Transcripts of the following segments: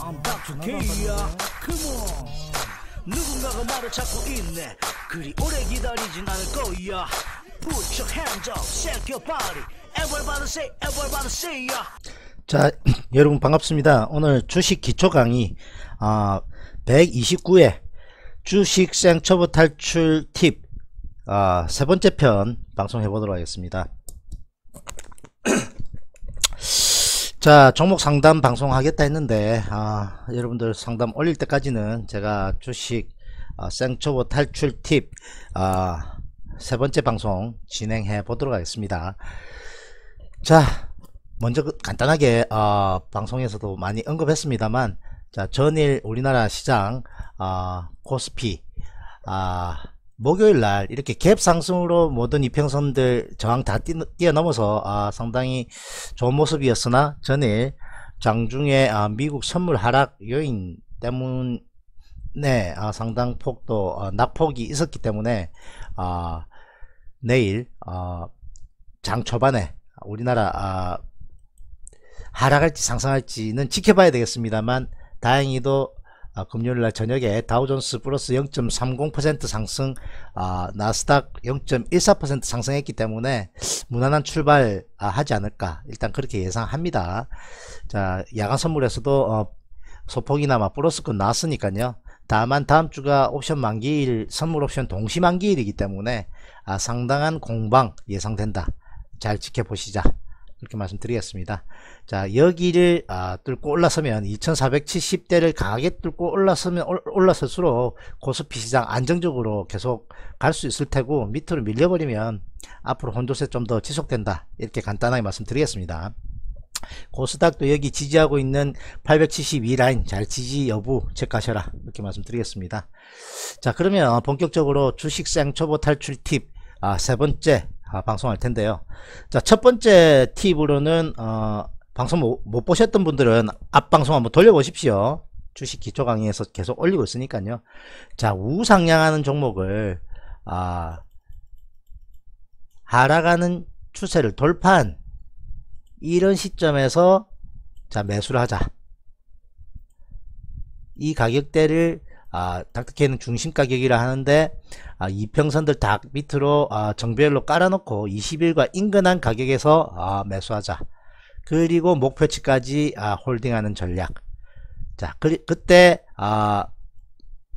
I'm back to K야 Come on 누군가가 말을 찾고 있네 그리 오래 기다리진 않을 거야 Put your hands up, shake your body Everybody say, everybody say ya 자 여러분 반갑습니다 오늘 주식 기초 강의 어, 129회 주식 생처분 탈출 팁 어, 세 번째 편 방송해 보도록 하겠습니다 자 종목 상담 방송 하겠다 했는데 아, 여러분들 상담 올릴 때까지는 제가 주식 아, 생초보 탈출 팁 아, 세번째 방송 진행해 보도록 하겠습니다 자 먼저 그 간단하게 아, 방송에서도 많이 언급했습니다만 자 전일 우리나라 시장 아, 코스피 아, 목요일 날 이렇게 갭 상승으로 모든 이평선들 저항 다 뛰어넘어서 아, 상당히 좋은 모습이었으나 전일 장중에 아, 미국 선물 하락 요인 때문에 아, 상당 폭도 아, 낙폭이 있었기 때문에 아, 내일 아, 장 초반에 우리나라 아, 하락할지 상승할지는 지켜봐야 되겠습니다만 다행히도 아, 금요일 날 저녁에 다우존스 플러스 0.30% 상승, 아, 나스닥 0.14% 상승했기 때문에 무난한 출발 아, 하지 않을까 일단 그렇게 예상합니다. 자 야간 선물에서도 어, 소폭이나마 플러스권 나왔으니까요. 다만 다음 주가 옵션 만기일, 선물 옵션 동시 만기일이기 때문에 아, 상당한 공방 예상된다. 잘 지켜보시자. 그렇게 말씀드리겠습니다. 자 여기를 아, 뚫고 올라서면 2470대를 강하게 뚫고 올라서면 올라설수록 고스피 시장 안정적으로 계속 갈 수 있을 테고 밑으로 밀려버리면 앞으로 혼조세 좀 더 지속된다 이렇게 간단하게 말씀드리겠습니다. 고스닥도 여기 지지하고 있는 872 라인 잘 지지 여부 체크하셔라 이렇게 말씀드리겠습니다. 자 그러면 본격적으로 주식 생초보 탈출 팁 아, 세 번째 아, 방송할 텐데요. 자, 첫 번째 팁으로는 어, 방송 못, 못, 보셨던 분들은 앞 방송 한번 돌려보십시오. 주식 기초 강의에서 계속 올리고 있으니까요. 자, 우상향하는 종목을 아, 하락하는 추세를 돌파한 이런 시점에서 자 매수를 하자. 이 가격대를 아, 닥터케이는 중심 가격이라 하는데 아, 이평선들 닭 밑으로 아, 정배열로 깔아놓고 20일과 인근한 가격에서 아, 매수하자. 그리고 목표치까지 아, 홀딩하는 전략. 자, 그, 그때 아,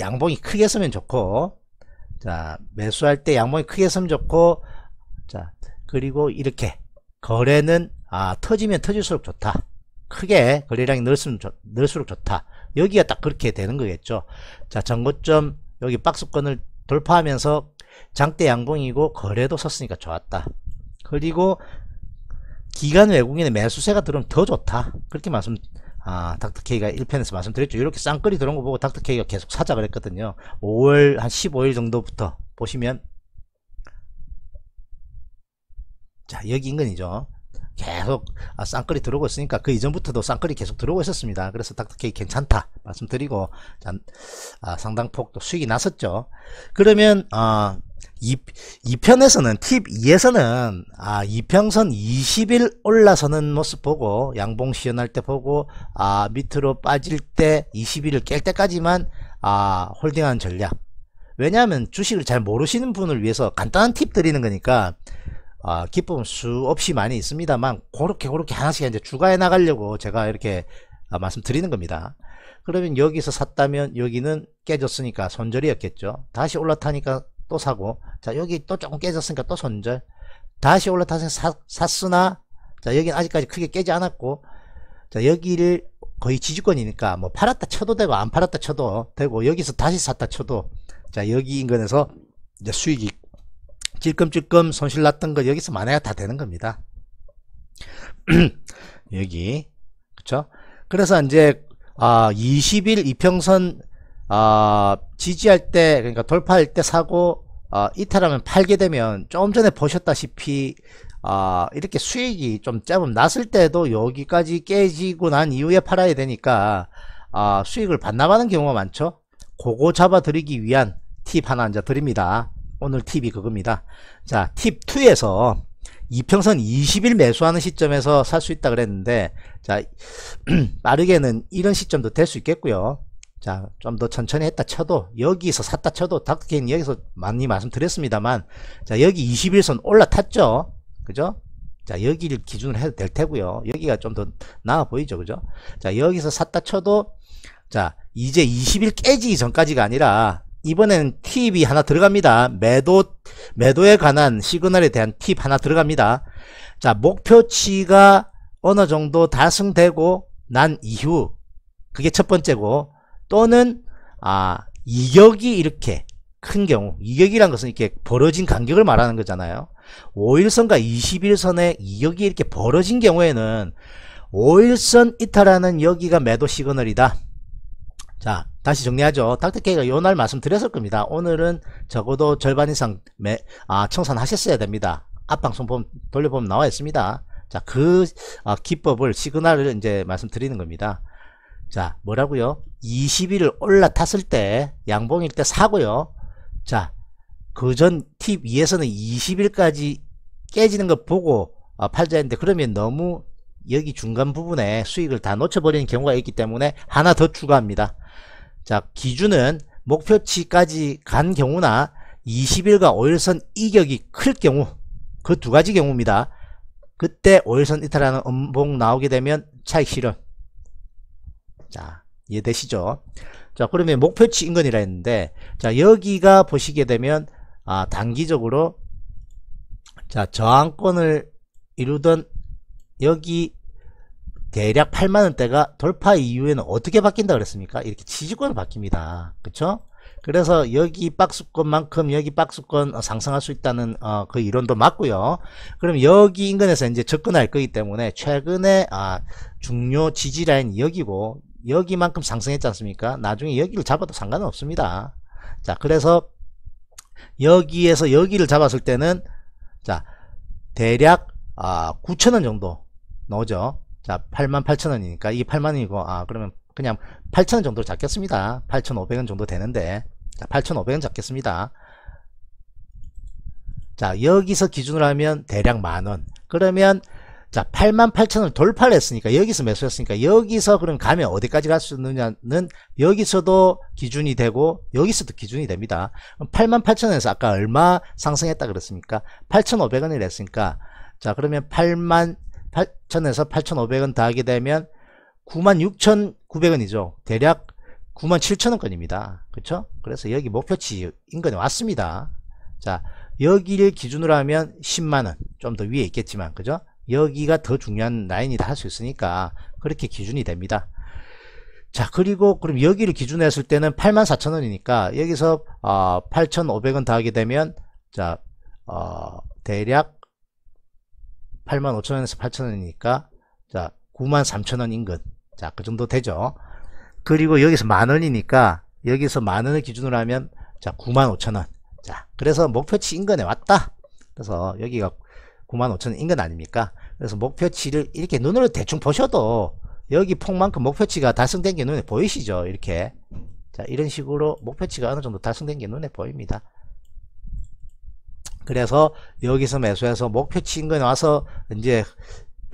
양봉이 크게 서면 좋고 자, 매수할 때 양봉이 크게 서면 좋고 자, 그리고 이렇게 거래는 아, 터지면 터질수록 좋다. 크게 거래량이 늘수록, 좋, 늘수록 좋다. 여기가 딱 그렇게 되는 거겠죠 자 전고점 여기 박스권을 돌파하면서 장대 양봉이고 거래도 섰으니까 좋았다 그리고 기간 외국인의 매수세가 들어오면 더 좋다 그렇게 말씀 아, 닥터케이가 1편에서 말씀드렸죠 이렇게 쌍끌이 들어온 거 보고 닥터케이가 계속 사자 그랬거든요 5월 한 15일 정도부터 보시면 자 여기 인근이죠 계속 아, 쌍끌이 들어오고 있으니까 그 이전부터도 쌍끌이 계속 들어오고 있었습니다. 그래서 닥터케이 괜찮다 말씀드리고 아, 상당폭도 수익이 났었죠. 그러면 어, 2, 2편에서는 팁 2에서는 아, 2평선 20일 올라서는 모습 보고 양봉 시연할 때 보고 아, 밑으로 빠질 때 20일을 깰 때까지만 아, 홀딩하는 전략 왜냐하면 주식을 잘 모르시는 분을 위해서 간단한 팁 드리는 거니까 아, 기쁨 수없이 많이 있습니다만 그렇게 그렇게 하나씩 이제 추가해 나가려고 제가 이렇게 아, 말씀드리는 겁니다. 그러면 여기서 샀다면 여기는 깨졌으니까 손절이었겠죠. 다시 올라타니까 또 사고 자 여기 또 조금 깨졌으니까 또 손절 다시 올라타서 사, 샀으나 자 여기는 아직까지 크게 깨지 않았고 자 여기를 거의 지지권이니까뭐 팔았다 쳐도 되고 안 팔았다 쳐도 되고 여기서 다시 샀다 쳐도 자 여기 인근에서 이제 수익이 찔끔찔끔 손실 났던 거 여기서 만회가 다 되는 겁니다. 여기 그렇죠? 그래서 이제 아 20일 이평선 아 지지할 때 그러니까 돌파할 때 사고 아, 이탈하면 팔게 되면 좀 전에 보셨다시피 아, 이렇게 수익이 좀 짧음 났을 때도 여기까지 깨지고 난 이후에 팔아야 되니까 아, 수익을 반납하는 경우가 많죠. 그거 잡아드리기 위한 팁 하나 이제 드립니다. 오늘 팁이 그겁니다. 자, 팁 2에서 이평선 20일 매수하는 시점에서 살 수 있다 그랬는데 자, 빠르게는 이런 시점도 될 수 있겠고요. 자, 좀 더 천천히 했다 쳐도 여기서 샀다 쳐도 닥터케인 여기서 많이 말씀드렸습니다만 자, 여기 21선 올라탔죠. 그죠? 자, 여기를 기준으로 해도 될 테고요. 여기가 좀 더 나아 보이죠. 그죠? 자, 여기서 샀다 쳐도 자, 이제 20일 깨지기 전까지가 아니라 이번엔 팁이 하나 들어갑니다. 매도, 매도에 관한 시그널에 대한 팁 하나 들어갑니다. 자, 목표치가 어느 정도 달성되고 난 이후, 그게 첫 번째고, 또는, 아, 이격이 이렇게 큰 경우, 이격이란 것은 이렇게 벌어진 간격을 말하는 거잖아요. 5일선과 2 1선의 이격이 이렇게 벌어진 경우에는 5일선 이탈하는 여기가 매도 시그널이다. 자 다시 정리하죠 닥터케이가 요 날 말씀드렸을 겁니다 오늘은 적어도 절반 이상 매, 아, 청산하셨어야 됩니다 앞방송 돌려보면 나와 있습니다 자그 아, 기법을 시그널을 이제 말씀드리는 겁니다 자 뭐라고요 20일을 올라탔을 때 양봉일 때 사고요 자그 전팁 2에서는 20일까지 깨지는 거 보고 아, 팔자했는데 그러면 너무 여기 중간 부분에 수익을 다 놓쳐버리는 경우가 있기 때문에 하나 더 추가합니다 자 기준은 목표치까지 간 경우나 20일과 5일선 이격이 클 경우 그 두 가지 경우입니다. 그때 5일선 이탈하는 음봉 나오게 되면 차익 실현 자 이해되시죠? 자 그러면 목표치 인근이라 했는데 자 여기가 보시게 되면 아 단기적으로 자 저항권을 이루던 여기 대략 8만원대가 돌파 이후에는 어떻게 바뀐다 그랬습니까? 이렇게 지지권으로 바뀝니다. 그쵸? 그래서 여기 박스권만큼 여기 박스권 상승할 수 있다는 어, 그 이론도 맞고요. 그럼 여기 인근에서 이제 접근할 거기 때문에 최근에 아, 중요 지지 라인 여기고 여기만큼 상승했지 않습니까? 나중에 여기를 잡아도 상관은 없습니다. 자, 그래서 여기에서 여기를 잡았을 때는 자 대략 아, 9천원 정도 나오죠. 자 88,000원이니까 이게 8만원이고 아 그러면 그냥 8,000원 정도로 잡겠습니다 8,500원 정도 되는데 자 8,500원 잡겠습니다 자 여기서 기준으로 하면 대략 만원 그러면 자 88,000원을 돌파를 했으니까 여기서 매수했으니까 여기서 그럼 가면 어디까지 갈 수 있느냐는 여기서도 기준이 되고 여기서도 기준이 됩니다 88,000원에서 아까 얼마 상승했다 그랬습니까 8,500원을 했으니까 자 그러면 8만 8,000에서 8,500원 더하게 되면 96,900원이죠. 대략 97,000원권입니다. 그렇죠? 그래서 여기 목표치 인근에 왔습니다. 자, 여기를 기준으로 하면 10만원 좀 더 위에 있겠지만 그죠? 여기가 더 중요한 라인이다 할 수 있으니까 그렇게 기준이 됩니다. 자 그리고 그럼 여기를 기준 했을 때는 84,000원이니까 여기서 어, 8,500원 더하게 되면 자 어, 대략 85,000원에서 8,000원이니까 자 93,000원 인근 자그 정도 되죠 그리고 여기서 만원이니까 여기서 만원을 기준으로 하면 자 95,000원 자 그래서 목표치 인근에 왔다 그래서 여기가 95,000원 인근 아닙니까 그래서 목표치를 이렇게 눈으로 대충 보셔도 여기 폭만큼 목표치가 달성된 게 눈에 보이시죠 이렇게 자 이런 식으로 목표치가 어느 정도 달성된 게 눈에 보입니다 그래서 여기서 매수해서 목표치 인근에 와서 이제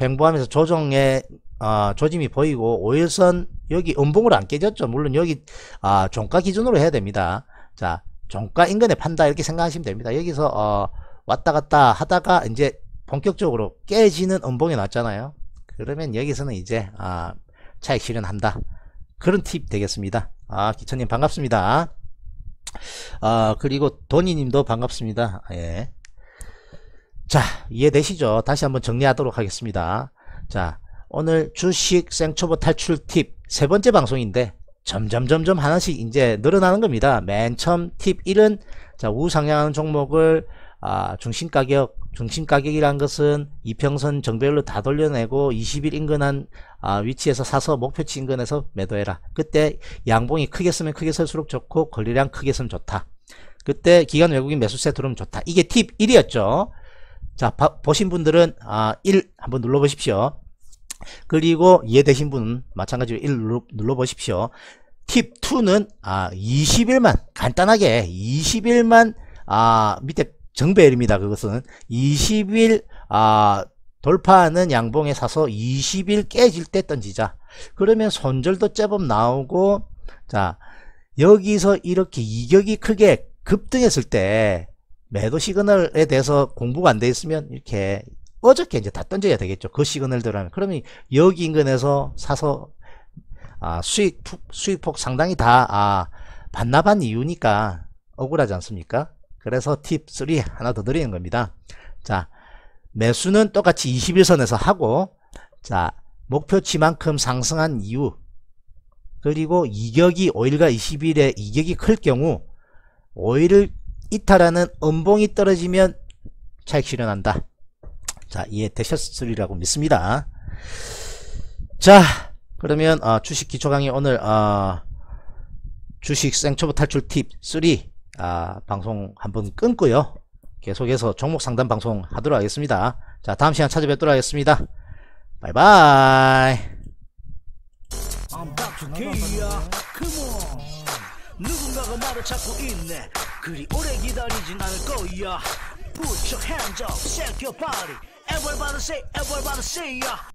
횡보하면서 조정에 아, 조짐이 보이고 5일선 여기 음봉으로 안 깨졌죠. 물론 여기 아, 종가 기준으로 해야 됩니다. 자, 종가 인근에 판다 이렇게 생각하시면 됩니다. 여기서 어, 왔다 갔다 하다가 이제 본격적으로 깨지는 음봉이 났잖아요. 그러면 여기서는 이제 아, 차익 실현한다. 그런 팁 되겠습니다. 아, 기천님 반갑습니다. 아, 그리고 도니님도 반갑습니다. 예. 자, 이해되시죠? 다시 한번 정리하도록 하겠습니다. 자, 오늘 주식 생초보 탈출 팁 세 번째 방송인데 점점 점점 하나씩 이제 늘어나는 겁니다. 맨 처음 팁 1은 자, 우상향하는 종목을 아, 중심 가격 중심 가격이란 것은 이평선 정배율로다 돌려내고 20일 인근한 아, 위치에서 사서 목표치 인근에서 매도해라. 그때 양봉이 크게 쓰면 크게 쓸수록 좋고 권리량 크게 쓰면 좋다. 그때 기간 외국인 매수세 들어오면 좋다. 이게 팁 1이었죠. 자 바, 보신 분들은 아, 1 한번 눌러보십시오. 그리고 이해되신 분은 마찬가지로 1 눌러, 보십시오팁 2는 아, 20일만 간단하게 20일만 아, 밑에 정배열입니다. 그것은 20일 아, 돌파하는 양봉에 사서 20일 깨질 때 던지자. 그러면 손절도 제법 나오고 자 여기서 이렇게 이격이 크게 급등했을 때 매도 시그널에 대해서 공부가 안 돼 있으면 이렇게 어저께 이제 다 던져야 되겠죠. 그 시그널들 하면 그러면 여기 인근에서 사서 아, 수익 수익폭 상당히 다 아, 반납한 이유니까 억울하지 않습니까? 그래서 팁3 하나 더 드리는 겁니다. 자, 매수는 똑같이 21선에서 하고 자, 목표치만큼 상승한 이유 그리고 이격이 5일과 20일에 이격이 클 경우 5일을 이탈하는 음봉이 떨어지면 차익 실현한다. 자, 이해되셨으리라고 믿습니다. 자, 그러면 어, 주식 기초 강의 오늘 어, 주식 생초보 탈출 팁3 아, 방송 한번 끊고요. 계속해서 종목 상담 방송 하도록 하겠습니다. 자, 다음 시간 찾아뵙도록 하겠습니다. 바이바이. Put your hands up, shake your body. Everybody say, everybody say, yeah.